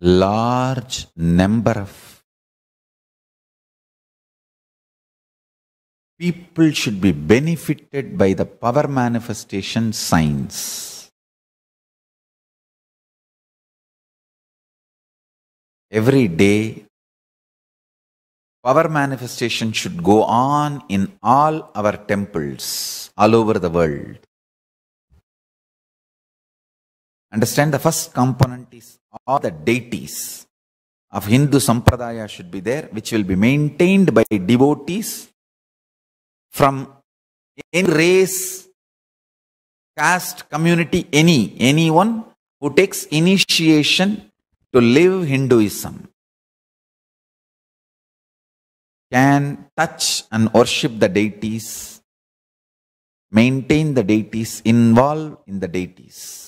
large number of people should be benefited by the power manifestation signs. Every day, power manifestation should go on in all our temples all over the world. Understand the first component is all the deities of Hindu Sampradaya should be there, which will be maintained by devotees from any race, caste, community, any, anyone who takes initiation to live Hinduism can touch and worship the deities, maintain the deities, involve in the deities.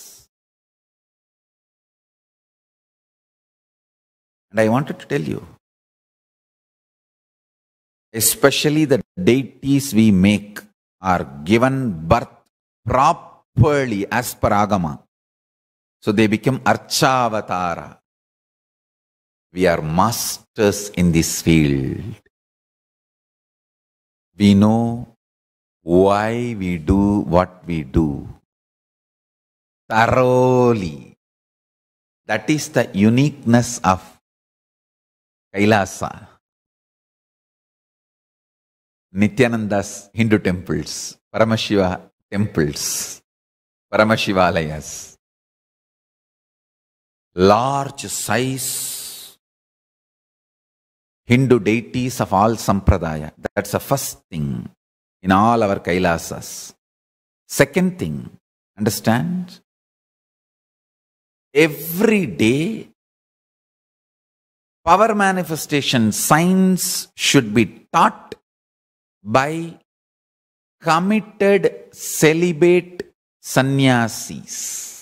And I wanted to tell you, especially the deities we make are given birth properly as per Agama. So they become Archavatara. We are masters in this field. We know why we do what we do thoroughly. That is the uniqueness of Kailasa Nithyananda's Hindu temples Paramashiva temples Paramashivalayas large size Hindu deities of all sampradaya that's a first thing in all our Kailasas second thing understand every day power manifestation science should be taught by committed celibate sannyasis.